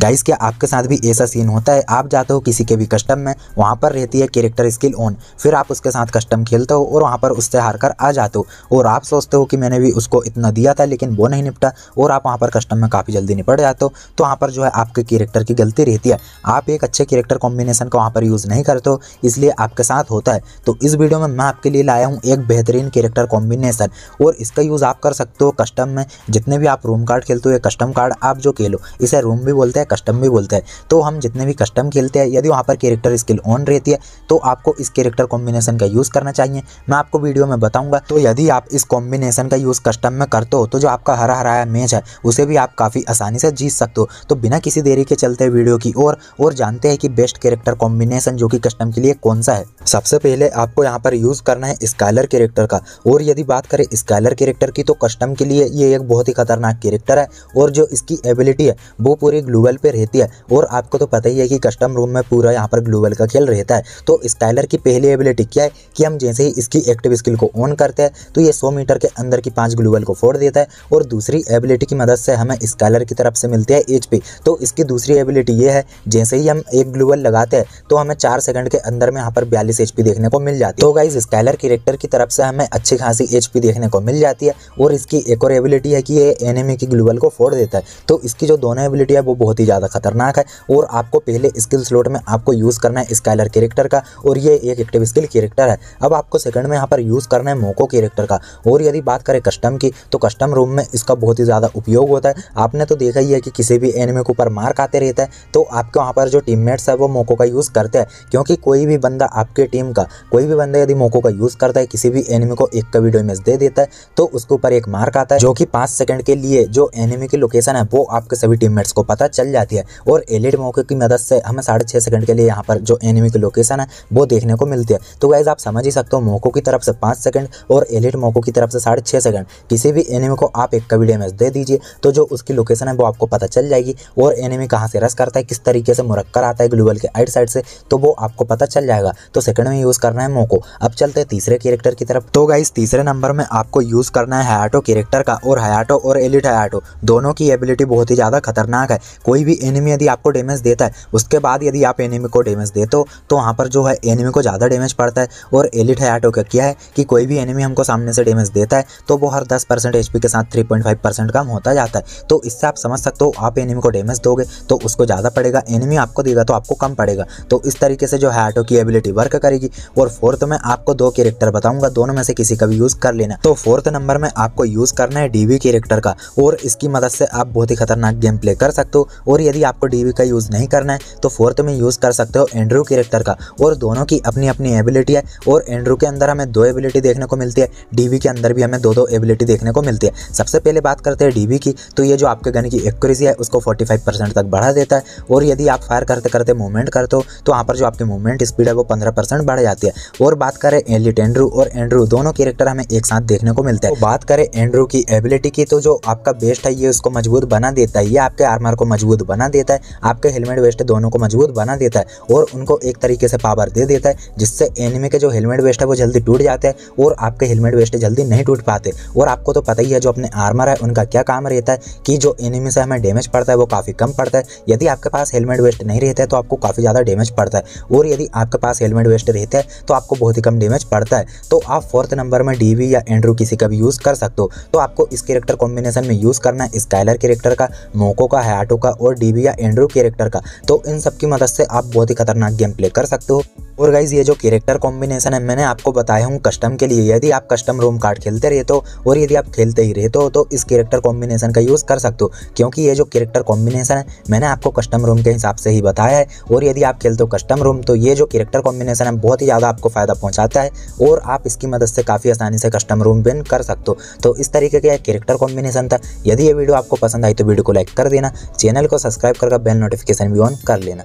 guys क्या आपके साथ भी ऐसा सीन होता है आप जाते हो किसी के भी कस्टम में वहाँ पर रहती है कैरेक्टर स्किल ऑन फिर आप उसके साथ कस्टम खेलते हो और वहाँ पर उससे हार कर आ जाते हो और आप सोचते हो कि मैंने भी उसको इतना दिया था लेकिन वो नहीं निपटा और आप वहाँ पर कस्टम में काफ़ी जल्दी निपट जाते हो तो वहाँ पर जो है आपके कैरेक्टर की गलती रहती है आप एक अच्छे कैरेक्टर कॉम्बिनेशन का वहाँ पर यूज़ नहीं करते हो इसलिए आपके साथ होता है तो इस वीडियो में मैं आपके लिए लाया हूँ एक बेहतरीन कैरेक्टर कॉम्बिनेशन और इसका यूज़ आप कर सकते हो कस्टम में जितने भी आप रूम कार्ड खेलते हो या कस्टम कार्ड आप जो खेलो इसे रूम भी बोलते हैं कस्टम भी बोलते हैं तो हम जितने भी कस्टम खेलते हैं यदि वहाँ पर कैरेक्टर स्किल ऑन रहती है तो आपको इस कैरेक्टर कॉम्बिनेशन का यूज़ करना चाहिए मैं आपको वीडियो में बताऊँगा तो यदि आप इस कॉम्बिनेशन का यूज़ कस्टम में करते हो तो जो आपका हरा हराया मैच है उसे भी आप काफ़ी आसानी से जीत सकते हो तो बिना किसी देरी के चलते वीडियो की ओर और, और जानते हैं कि बेस्ट कैरेक्टर कॉम्बिनेशन जो कि कस्टम के लिए कौन सा है सबसे पहले आपको यहाँ पर यूज़ करना है स्काइलर कैरेक्टर का और यदि बात करें स्काइलर कैरेक्टर की तो कस्टम के लिए ये एक बहुत ही खतरनाक कैरेक्टर है और जो इसकी एबिलिटी है वो पूरे ग्लोबल पे रहती है और आपको तो पता ही है कि कस्टम रूम में पूरा यहाँ पर ग्लोबल का खेल रहता है तो स्काइलर की पहली एबिलिटी क्या है कि हम जैसे ही इसकी एक्टिव स्किल को ऑन करते हैं तो ये सौ मीटर के अंदर की पाँच ग्लोबल को फोड़ देता है और दूसरी एबिलिटी की मदद से हमें स्काइलर की तरफ से मिलती है एच तो इसकी दूसरी एबिलिटी ये है जैसे ही हम एक ग्लोबल लगाते हैं तो हमें चार सेकंड के अंदर में यहाँ पर बयालीस एच देखने को मिल जाती है तो गाइज स्काइलर कैरेक्टर की तरफ से हमें अच्छी खासी एच देखने को मिल जाती है और इसकी एक और एबिलिटी है कि ये एनिमी की ग्लोबल को फोड़ देता है तो इसकी जो दोनों एबिलिटी है वो बहुत ही ज़्यादा खतरनाक है और आपको पहले स्किल स्लोट में आपको यूज़ करना है स्काइलर कैरेक्टर का और ये एक एक्टिव स्किल कैरेक्टर है अब आपको सेकंड में यहाँ पर यूज़ करना है मोको कैरेक्टर का और यदि बात करें कस्टम की तो कस्टम रूम में इसका बहुत ही ज़्यादा उपयोग होता है आपने तो देखा ही है कि किसी भी एनिमे के ऊपर मार्क आते रहता है तो आपके वहाँ पर जो टीम है वो मोको का यूज़ करते हैं क्योंकि कोई भी बंदा आपके टीम का कोई भी बंदा यदि मोको का यूज़ करता है किसी भी एनिमे को एक का वीडियो इमेज दे देता है तो उसके ऊपर एक मार्क आता है जो कि पाँच सेकंड के लिए जो एनिमे की लोकेशन है वो आपके सभी टीममेट्स को पता चल जाए जाती है और एलिड मौके की मदद से हमें साढ़े छः सेकंड के लिए यहाँ पर जो एनिमी की लोकेशन है वो देखने को मिलती है तो गाइज आप समझ ही सकते हो मोको की तरफ से पाँच सेकंड और एलिड मोको की तरफ से साढ़े छः सेकंड किसी भी एनिमी को आप एक कभी डेमेज दे दीजिए तो जो उसकी लोकेशन है वो आपको पता चल जाएगी और एनिमी कहाँ से रस करता है किस तरीके से मुरक्कर आता है ग्लूबल के आइट साइड से तो वो आपको पता चल जाएगा तो सेकंड में यूज़ करना है मोको अब चलते हैं तीसरे कैरेक्टर की तरफ तो गाइज तीसरे नंबर में आपको यूज़ करना है हयाटो कैरेक्टर का और हयाटो और एलिट हयाटो दोनों की एबिलिटी बहुत ही ज़्यादा खतरनाक है कोई भी एनिमी यदि आपको डैमेज देता है उसके बाद यदि आप एनिमी को डैमेज देते हो तो वहाँ पर जो है एनिमी को ज़्यादा डैमेज पड़ता है और एलिट आटो का किया है कि कोई भी एनिमी हमको सामने से डैमेज देता है तो वो हर दस परसेंट एच के साथ थ्री पॉइंट फाइव परसेंट कम होता जाता है तो इससे आप समझ सकते हो आप एनिमी को डैमेज दोगे तो उसको ज़्यादा पड़ेगा एनिमी आपको देगा तो आपको कम पड़ेगा तो इस तरीके से जो है आटो की एबिलिटी वर्क करेगी और फोर्थ में आपको दो कैरेक्टर बताऊंगा दोनों में से किसी का भी यूज़ कर लेना तो फोर्थ नंबर में आपको यूज़ करना है डीवी वी का और इसकी मदद से आप बहुत ही खतरनाक गेम प्ले कर सकते हो और और यदि आपको डीवी का यूज़ नहीं करना है तो फोर्थ में यूज़ कर सकते हो एंड्रू कैरेक्टर का और दोनों की अपनी अपनी एबिलिटी है और एंड्रू के अंदर हमें दो एबिलिटी देखने को मिलती है डीवी के अंदर भी हमें दो दो एबिलिटी देखने को मिलती है सबसे पहले बात करते हैं डीवी की तो ये जो आपके गन की एक्यूरेसी है उसको फोर्टी परसेंट तक बढ़ा देता है और यदि आप फायर करते करते मूवमेंट करते हो तो वहाँ पर जो आपकी मूवमेंट स्पीड है वो पंद्रह परसेंट बढ़ जाती है और बात करें एलिट एंड्रू और एंड्रू दोनों कैरेक्टर हमें एक साथ देखने को मिलते हैं तो बात करें एंड्रू की एबिलिटी की तो जो आपका बेस्ट है ये उसको मजबूत बना देता है ये आपके आर्मर को मजबूत बना देता है आपके हेलमेट वेस्ट दोनों को मजबूत बना देता है और उनको एक तरीके से पावर दे देता है जिससे एनिमी के जो हेलमेट वेस्ट है वो जल्दी टूट जाते हैं और आपके हेलमेट वेस्ट जल्दी नहीं टूट पाते और आपको तो पता ही है जो अपने आर्मर है उनका क्या काम रहता है कि जो एनिमी से हमें डैमेज पड़ता है वो काफ़ी कम पड़ता है यदि आपके पास हेलमेट वेस्ट नहीं रहता है तो आपको काफ़ी ज़्यादा डैमेज पड़ता है और यदि आपके पास हेलमेट वेस्ट रहता है तो आपको बहुत ही कम डैमेज पड़ता है तो आप फोर्थ नंबर में डी या एंड्रू किसी का भी यूज़ कर सकते हो तो आपको इस कैरेक्टर कॉम्बिनेशन में यूज़ करना है स्काइलर कैरेक्टर का मोको का हयाटो का और और डीबी या एंड्रू कैरेक्टर का तो इन सबकी मदद से आप बहुत ही खतरनाक गेम प्ले कर सकते हो और गाइज ये जो कैरेक्टर कॉम्बिनेशन है मैंने आपको बताया हूँ कस्टम के लिए यदि आप कस्टम रोम कार्ड खेलते रहे तो और यदि आप खेलते ही रहे तो, तो इस कैरेक्टर कॉम्बिनेशन का यूज़ कर सकते हो क्योंकि ये जो कैरेक्टर कॉम्बिनेशन है मैंने आपको कस्टम रोम के हिसाब से ही बताया है और यदि आप खेलते हो कस्टम रोम तो ये जो कैरेक्टर कॉम्बिनेशन है बहुत ही ज़्यादा आपको फ़ायदा पहुँचाता है और आप इसकी मदद से काफ़ी आसानी से कस्टम रूम विन कर सकते हो तो इस तरीके का कैरेक्टर कॉम्बिनेशन था यदि ये वीडियो आपको पसंद आई तो वीडियो को लाइक कर देना चैनल को सब्सक्राइब करके बेल नोटिफिकेशन भी ऑन कर लेना